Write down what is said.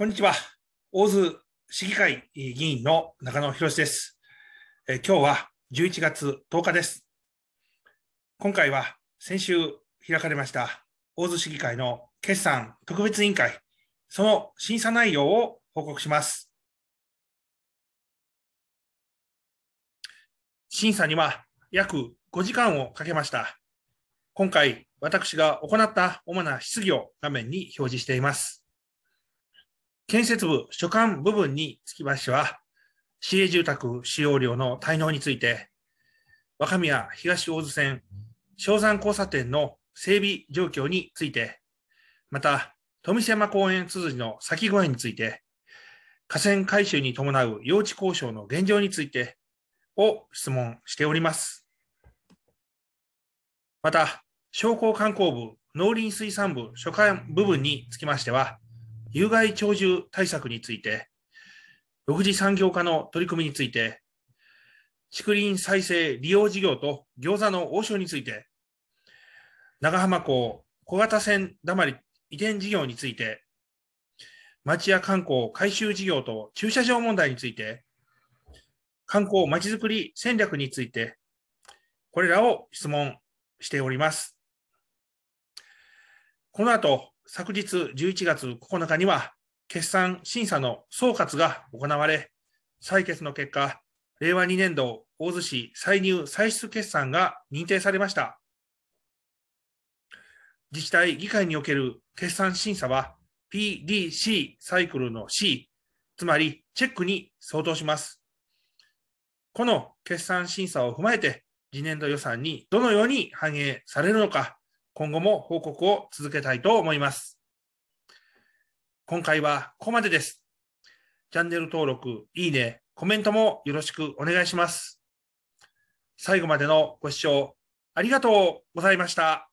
こんにちは。大津市議会議員の中野博です。え今日は11月10日です。今回は先週開かれました大津市議会の決算特別委員会、その審査内容を報告します。審査には約5時間をかけました。今回、私が行った主な質疑を画面に表示しています。建設部所管部分につきましては、市営住宅使用料の滞納について、若宮東大津線正山交差点の整備状況について、また、富山公園続きの先具合について、河川改修に伴う用地交渉の現状についてを質問しております。また、商工観光部農林水産部所管部分につきましては、有害鳥獣対策について、独自産業化の取り組みについて、竹林再生利用事業と餃子の王将について、長浜港小型船だまり移転事業について、町や観光改修事業と駐車場問題について、観光まちづくり戦略について、これらを質問しております。この後、昨日11月9日には、決算審査の総括が行われ、採決の結果、令和2年度大洲市歳入歳出決算が認定されました。自治体議会における決算審査は PDC サイクルの C、つまりチェックに相当します。この決算審査を踏まえて、次年度予算にどのように反映されるのか、今後も報告を続けたいと思います。今回はここまでです。チャンネル登録、いいね、コメントもよろしくお願いします。最後までのご視聴ありがとうございました。